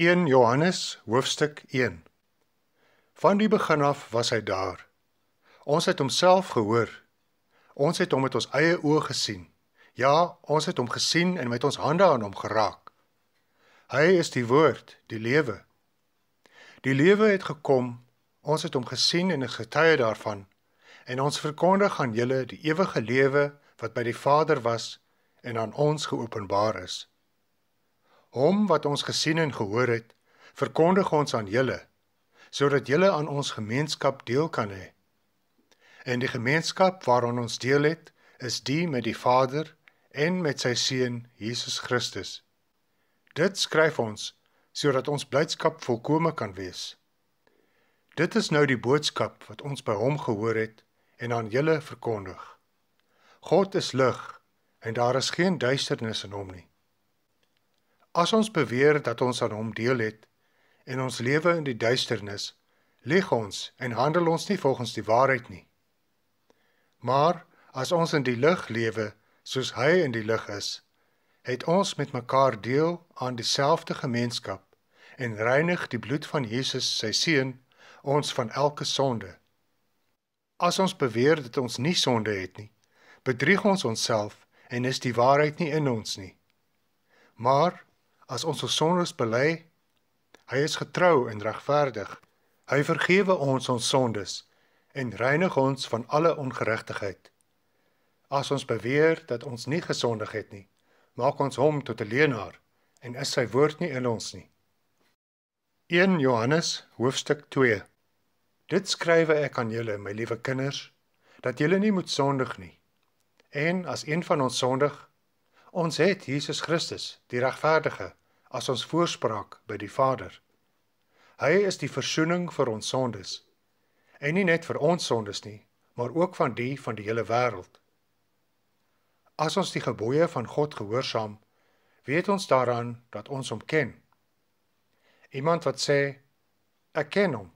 1 Johannes hoofstuk 1 Van die begin af was hy daar. Ons het homself gehoor. Ons het hom met ons eie oë gesien. Ja, ons het hom gesien en met ons hande aan hom geraak. Hy is die woord, die lewe. Die lewe het gekom. Ons het hom gesien en is getuie daarvan. En ons verkondig aan julle die ewige lewe wat by die Vader was en aan ons geopenbaar is. Hom wat ons gesien en gehoor het, verkondig ons aan julle sodat julle aan ons gemeenskap deel kan hê. En die gemeenskap waaraan ons deel het, is die met die Vader en met sy seun Jesus Christus. Dit skryf ons sodat ons blydskap volkome kan wees. Dit is nou die boodskap wat ons by hom gehoor het en aan julle verkondig. God is lig en daar is geen duisternis in hom nie. As ons beweer dat ons aan hom deel het en ons lewe in die duisternis, lieg ons en handel ons nie volgens die waarheid nie. Maar as ons in die lig lewe, soos hy in die lig is, het ons met mekaar deel aan dieselfde gemeenskap en reinig die bloed van Jesus, sy seun, ons van elke sonde. As ons beweer dat ons nie sonde het nie, bedrieg ons onsself en is die waarheid nie in ons nie. Maar as ons ons sondes bely. Hy is getrou en regverdig. Hy vergewe ons ons sondes en reinig ons van alle ongeregtigheid. As ons beweer dat ons nie gesondig het nie, maak ons hom tot 'n leienaar en is sy woord nie in ons nie. 1 Johannes hoofstuk 2. Dit skrywe ek aan julle, my liewe kinders, dat julle nie moet sondig nie. En as een van ons sondig, ons het Jesus Christus, die regverdige, as ons voorspraak by die Vader. Hy is die versoening vir ons sondes. En nie net vir ons sondes nie, maar ook van die van die hele wêreld. As ons die gebooie van God gehoorsaam, weet ons daaraan dat ons hom ken. Iemand wat sê ek ken hom,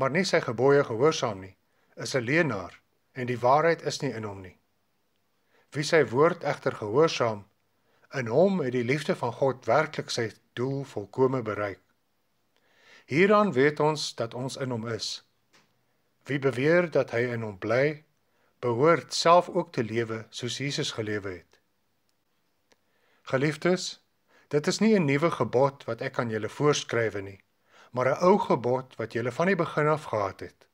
maar nie sy gebooie gehoorsaam nie, is 'n leienaar en die waarheid is nie in hom nie. Wie sy woord egter gehoorsaam, In hom het die liefde van God werklik sy doel volkome bereik. Hieraan weet ons dat ons in hom is. Wie beweer dat hy in hom bly, behoort self ook te lewe soos Jesus gelewe het. Geliefdes, dit is nie 'n nuwe gebod wat ek aan julle voorskrywe nie, maar 'n ou gebod wat julle van die begin af gehad het.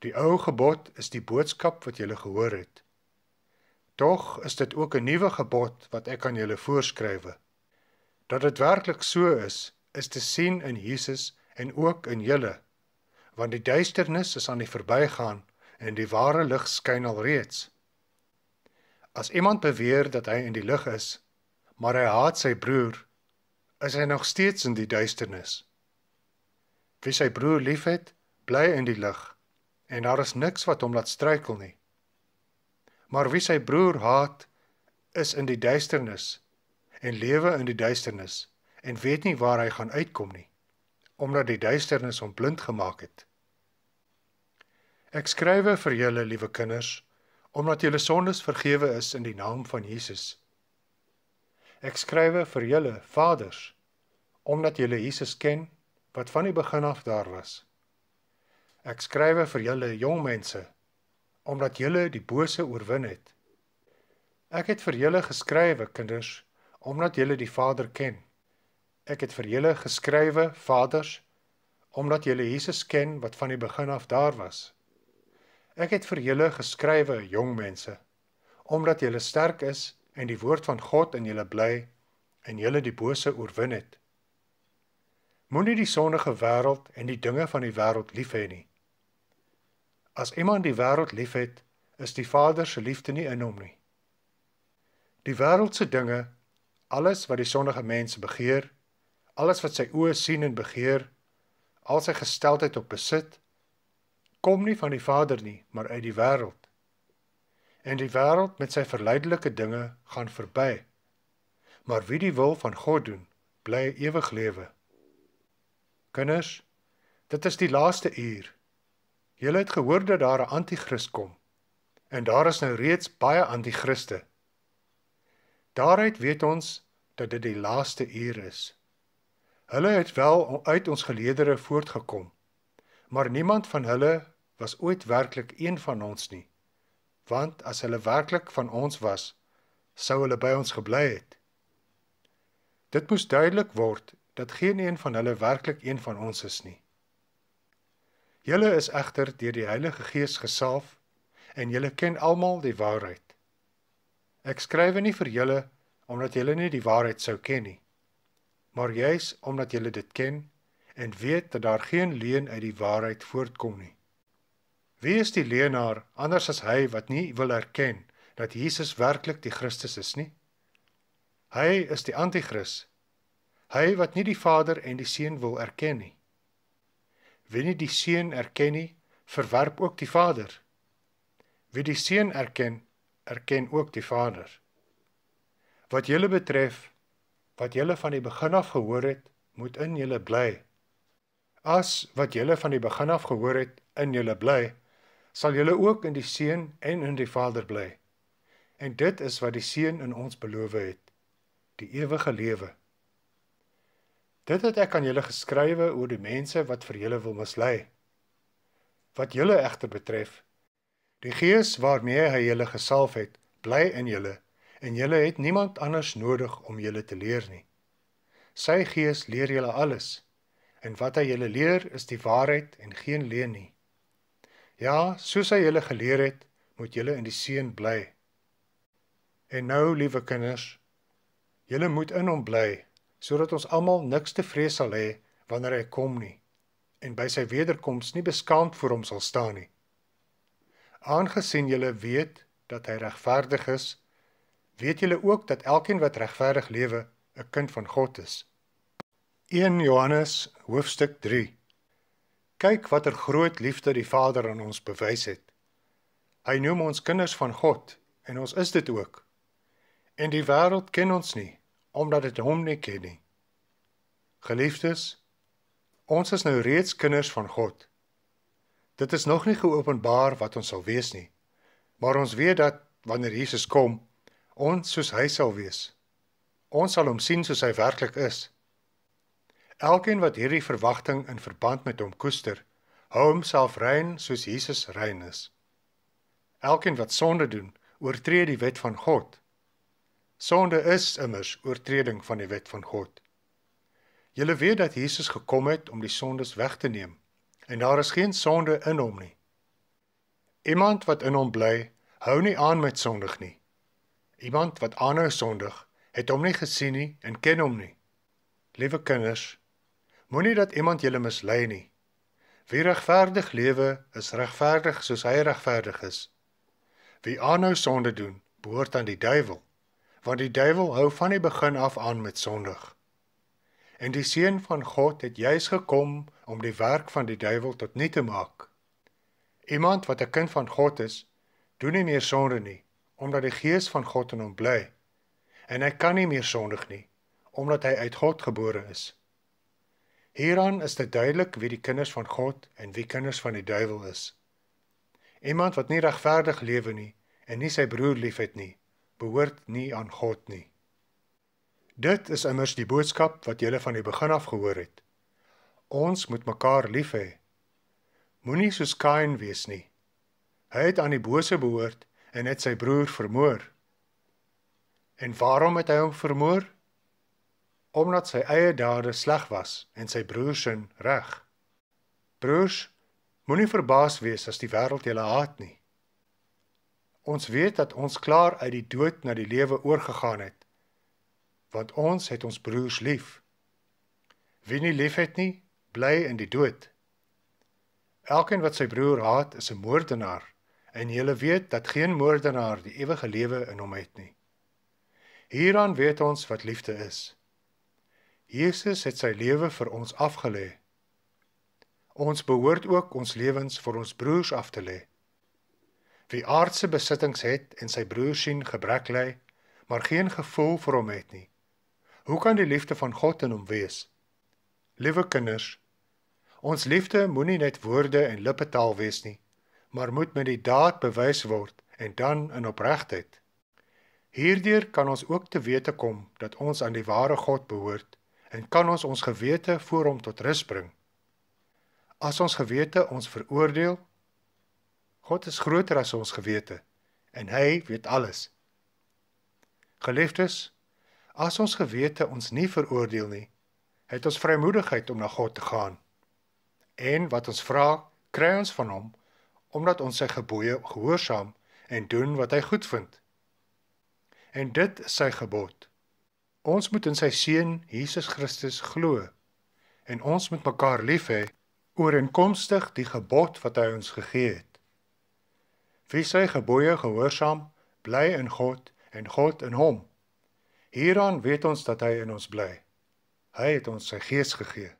Die ou gebod is die boodskap wat julle gehoor het. Tog is dit ook 'n nuwe gebod wat ek aan julle voorskrywe. Dat dit werklik so is, is te sien in Jesus en ook in julle. Want die duisternis is aan die verbygaan en die ware lig skyn alreeds. As iemand beweer dat hy in die lig is, maar hy haat sy broer, is hy nog steeds in die duisternis. Wie sy broer liefhet, bly in die lig en daar is niks wat hom laat struikel nie. Maar wie sy broer haat, is in die duisternis en lewe in die duisternis en weet nie waar hy gaan uitkom nie, omdat die duisternis hom blind gemaak het. Ek skrywe vir julle, liewe kinders, omdat julle sondes vergewe is in die naam van Jesus. Ek skrywe vir julle, vaders, omdat julle Jesus ken wat van die begin af daar was. Ek skrywe vir julle jong mense omdat julle die bose oorwin het. Ek het vir julle geskrywe, kinders, omdat julle die Vader ken. Ek het vir julle geskrywe, vaders, omdat julle Jesus ken wat van die begin af daar was. Ek het vir julle geskrywe, jong mense, omdat julle sterk is en die woord van God in julle bly en julle die bose oorwin het. Moenie die sondige wêreld en die dinge van die wêreld lief hê nie. As iemand die wêreld liefhet, is die Vader se liefde nie in hom nie. Die wêreldse dinge, alles wat die sondige mens begeer, alles wat sy oë sien en begeer, al sy gesteldheid op besit, kom nie van die Vader nie, maar uit die wêreld. En die wêreld met sy verleidelike dinge gaan verby. Maar wie die wil van God doen, bly ewig lewe. Kinders, dit is die laaste uur. Julle het gehoor dat daar 'n anti-kris kom. En daar is nou reeds baie anti-kriste. Daaruit weet ons dat dit die laaste uur is. Hulle het wel uit ons geleedere voortgekom, maar niemand van hulle was ooit werklik een van ons nie. Want as hulle werklik van ons was, sou hulle by ons gebly het. Dit moes duidelik word dat geen een van hulle werklik een van ons is nie. Julle is egter deur die Heilige Gees gesalf en julle ken almal die waarheid. Ek skrywe nie vir julle omdat julle nie die waarheid sou ken nie, maar juis omdat julle dit ken en weet dat daar geen leuen uit die waarheid voortkom nie. Wie is die leienaar anders as hy wat nie wil erken dat Jesus werklik die Christus is nie? Hy is die anti-kris. Hy wat nie die Vader en die Seun wil erken nie. Wie nie die seun erken nie, verwerp ook die Vader. Wie die seun erken, erken ook die Vader. Wat julle betref, wat julle van die begin af gehoor het, moet in julle bly. As wat julle van die begin af gehoor het, in julle bly, sal julle ook in die seun en in die Vader bly. En dit is wat die seun in ons beloof het, die ewige lewe. Dit het ek aan julle geskrywe oor die mense wat vir julle wil mislei. Wat julle egter betref, die Gees waarmee hy julle gesalf het, bly in julle en julle het niemand anders nodig om julle te leer nie. Sy Gees leer julle alles en wat hy julle leer is die waarheid en geen leuen nie. Ja, soos hy julle geleer het, moet julle in die seën bly. En nou, liewe kinders, julle moet in hom bly sodat ons almal niks te vrees sal hê wanneer hy kom nie en by sy wederkoms nie beskaamd voor hom sal staan nie. Aangesien julle weet dat hy regverdig is, weet julle ook dat elkeen wat regverdig lewe, 'n kind van God is. 1 Johannes hoofstuk 3. Kyk watter groot liefde die Vader aan ons bewys het. Hy noem ons kinders van God en ons is dit ook. En die wêreld ken ons nie omdat dit hom nie ken nie. Geliefdes, ons is nou reeds kinders van God. Dit is nog nie geopenbaar wat ons sal wees nie, maar ons weet dat wanneer Jesus kom, ons soos hy sal wees. Ons sal hom sien soos hy werklik is. Elkeen wat hierdie verwagting in verband met hom koester, hou homself rein soos Jesus rein is. Elkeen wat sonde doen, oortree die wet van God. Sonde is immers oortreding van die wet van God. Julle weet dat Jesus gekom het om die sondes weg te neem en daar is geen sonde in hom nie. Iemand wat in hom bly, hou nie aan met sondig nie. Iemand wat aanhou sondig, het hom nie gesien nie en ken hom nie. Liewe kinders, moenie dat iemand julle mislei nie. Wie regverdig lewe, is regverdig soos hy regverdig is. Wie aanhou sonde doen, behoort aan die duiwel want die duiwel hou van die begin af aan met sondig. En die seun van God het juis gekom om die werk van die duiwel tot nul te maak. Iemand wat 'n kind van God is, doen nie meer sonde nie, omdat die gees van God in hom bly. En hy kan nie meer sondig nie, omdat hy uit God gebore is. Hieraan is dit duidelik wie die kinders van God en wie kinders van die duiwel is. Iemand wat nie regverdig lewe nie en nie sy broer liefhet nie, behoort nie aan God nie. Dit is immers die boodskap wat jy van die begin af gehoor het. Ons moet mekaar lief hê. Moenie soos Kain wees nie. Hy het aan die bose behoort en het sy broer vermoor. En waarom het hy hom vermoor? Omdat sy eie dade sleg was en sy broer se reg. Broers, moenie verbaas wees as die wêreld julle haat nie. Ons weet dat ons klaar uit die dood na die lewe oorgegaan het. Want ons het ons broers lief. Wie nie lief het nie, bly in die dood. Elkeen wat sy broer haat, is 'n moordenaar, en jy weet dat geen moordenaar die ewige lewe in hom het nie. Hieraan weet ons wat liefde is. Jesus het sy lewe vir ons afgelê. Ons behoort ook ons lewens vir ons broers af te lê wie aardse besittings het en sy broer sien gebrek ly, maar geen gevoel vir hom het nie. Hoe kan die liefde van God in hom wees? Liewe kinders, ons liefde moenie net woorde en lippetaal wees nie, maar moet met die daad bewys word en dan in opregtheid. Hierdeur kan ons ook te wete kom dat ons aan die ware God behoort en kan ons ons gewete voor hom tot rus bring. As ons gewete ons veroordeel God is groter as ons gewete en hy weet alles. Geliefdes, as ons gewete ons nie veroordeel nie, het ons vrymoedigheid om na God te gaan. En wat ons vra, kry ons van hom omdat ons sy gebooie gehoorsaam en doen wat hy goedvind. En dit is sy gebod. Ons moet in sy seun Jesus Christus glo en ons moet mekaar lief hê oor en komstig die gebod wat hy ons gegee het. Wie sy gebooie gehoorsaam, bly in God en God in hom. Hieraan weet ons dat hy in ons bly. Hy het ons sy gees gegee.